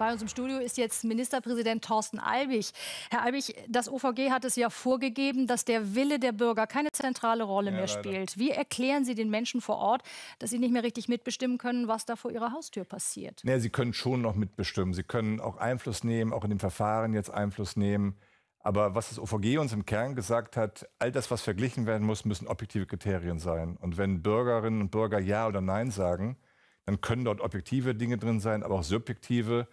Bei uns im Studio ist jetzt Ministerpräsident Thorsten Albig. Herr Albig, das OVG hat es ja vorgegeben, dass der Wille der Bürger keine zentrale Rolle ja, mehr leider. spielt. Wie erklären Sie den Menschen vor Ort, dass sie nicht mehr richtig mitbestimmen können, was da vor ihrer Haustür passiert? Ja, sie können schon noch mitbestimmen. Sie können auch Einfluss nehmen, auch in dem Verfahren jetzt Einfluss nehmen. Aber was das OVG uns im Kern gesagt hat, all das, was verglichen werden muss, müssen objektive Kriterien sein. Und wenn Bürgerinnen und Bürger Ja oder Nein sagen, dann können dort objektive Dinge drin sein, aber auch subjektive.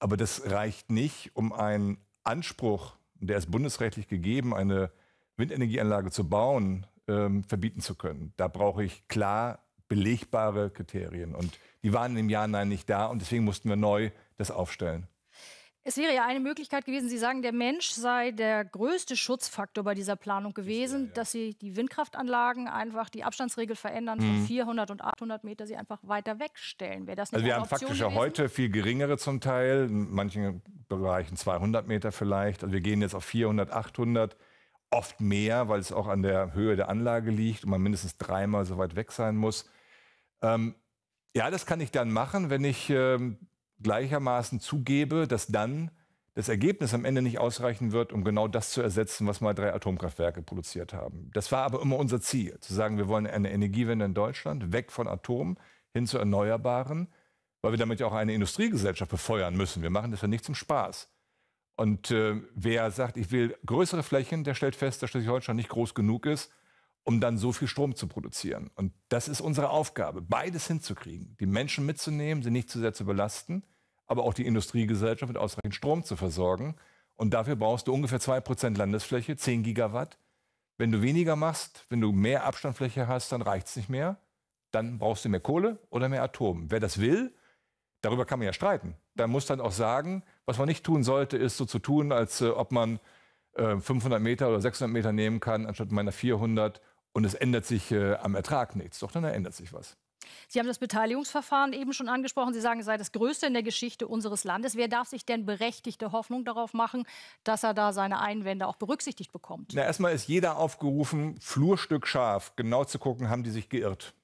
Aber das reicht nicht, um einen Anspruch, der ist bundesrechtlich gegeben, eine Windenergieanlage zu bauen, ähm, verbieten zu können. Da brauche ich klar belegbare Kriterien. Und die waren im Jahr Nein nicht da und deswegen mussten wir neu das aufstellen. Es wäre ja eine Möglichkeit gewesen, Sie sagen, der Mensch sei der größte Schutzfaktor bei dieser Planung gewesen, ja, ja. dass Sie die Windkraftanlagen einfach die Abstandsregel verändern mhm. von 400 und 800 Meter, sie einfach weiter wegstellen. Wäre das nicht also wir haben faktisch ja heute viel geringere zum Teil, in manchen Bereichen 200 Meter vielleicht. Also wir gehen jetzt auf 400, 800, oft mehr, weil es auch an der Höhe der Anlage liegt und man mindestens dreimal so weit weg sein muss. Ähm, ja, das kann ich dann machen, wenn ich ähm, gleichermaßen zugebe, dass dann das Ergebnis am Ende nicht ausreichen wird, um genau das zu ersetzen, was mal drei Atomkraftwerke produziert haben. Das war aber immer unser Ziel, zu sagen, wir wollen eine Energiewende in Deutschland, weg von Atom hin zu Erneuerbaren, weil wir damit ja auch eine Industriegesellschaft befeuern müssen. Wir machen das ja nicht zum Spaß. Und äh, wer sagt, ich will größere Flächen, der stellt fest, dass Schleswig-Holstein nicht groß genug ist, um dann so viel Strom zu produzieren. Und das ist unsere Aufgabe, beides hinzukriegen. Die Menschen mitzunehmen, sie nicht zu sehr zu belasten, aber auch die Industriegesellschaft mit ausreichend Strom zu versorgen. Und dafür brauchst du ungefähr 2% Landesfläche, 10 Gigawatt. Wenn du weniger machst, wenn du mehr Abstandfläche hast, dann reicht es nicht mehr. Dann brauchst du mehr Kohle oder mehr Atom. Wer das will, darüber kann man ja streiten. Da muss dann auch sagen, was man nicht tun sollte, ist so zu tun, als äh, ob man äh, 500 Meter oder 600 Meter nehmen kann, anstatt meiner 400 und es ändert sich äh, am Ertrag nichts. Doch dann ändert sich was. Sie haben das Beteiligungsverfahren eben schon angesprochen. Sie sagen, es sei das größte in der Geschichte unseres Landes. Wer darf sich denn berechtigte Hoffnung darauf machen, dass er da seine Einwände auch berücksichtigt bekommt? Na, erstmal ist jeder aufgerufen, Flurstück scharf genau zu gucken, haben die sich geirrt.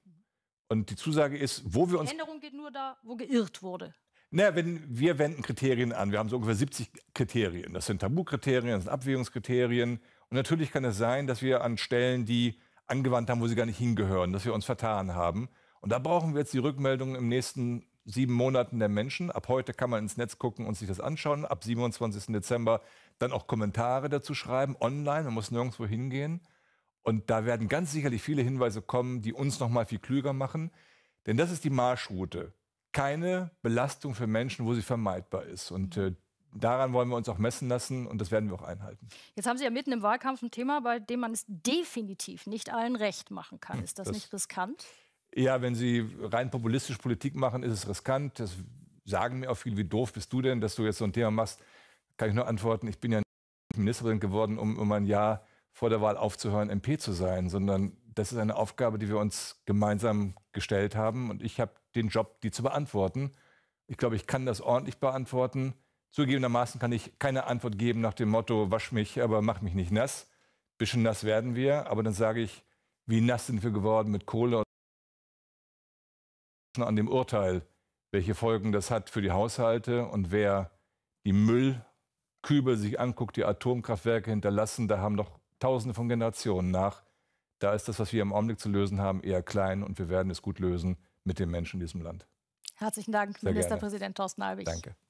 Und die Zusage ist, wo wir uns. Die Änderung geht nur da, wo geirrt wurde. Naja, wenn wir wenden Kriterien an. Wir haben so ungefähr 70 Kriterien. Das sind Tabukriterien, das sind Abwägungskriterien. Und natürlich kann es sein, dass wir an Stellen, die angewandt haben, wo sie gar nicht hingehören, dass wir uns vertan haben. Und da brauchen wir jetzt die Rückmeldungen im nächsten sieben Monaten der Menschen. Ab heute kann man ins Netz gucken und sich das anschauen. Ab 27. Dezember dann auch Kommentare dazu schreiben, online. Man muss nirgendwo hingehen. Und da werden ganz sicherlich viele Hinweise kommen, die uns noch mal viel klüger machen. Denn das ist die Marschroute. Keine Belastung für Menschen, wo sie vermeidbar ist. Und äh, daran wollen wir uns auch messen lassen und das werden wir auch einhalten. Jetzt haben Sie ja mitten im Wahlkampf ein Thema, bei dem man es definitiv nicht allen recht machen kann. Ist das, das nicht riskant? Ja, wenn Sie rein populistisch Politik machen, ist es riskant. Das sagen mir auch viele, wie doof bist du denn, dass du jetzt so ein Thema machst. Kann ich nur antworten, ich bin ja nicht Ministerin geworden, um, um ein Jahr vor der Wahl aufzuhören, MP zu sein, sondern das ist eine Aufgabe, die wir uns gemeinsam gestellt haben und ich habe den Job, die zu beantworten. Ich glaube, ich kann das ordentlich beantworten. Zugegebenermaßen kann ich keine Antwort geben nach dem Motto, wasch mich, aber mach mich nicht nass. Bisschen nass werden wir, aber dann sage ich, wie nass sind wir geworden mit Kohle an dem Urteil, welche Folgen das hat für die Haushalte und wer die Müllkübel sich anguckt, die Atomkraftwerke hinterlassen, da haben noch Tausende von Generationen nach. Da ist das, was wir im Augenblick zu lösen haben, eher klein und wir werden es gut lösen mit den Menschen in diesem Land. Herzlichen Dank, Sehr Ministerpräsident gerne. Thorsten Albig. Danke.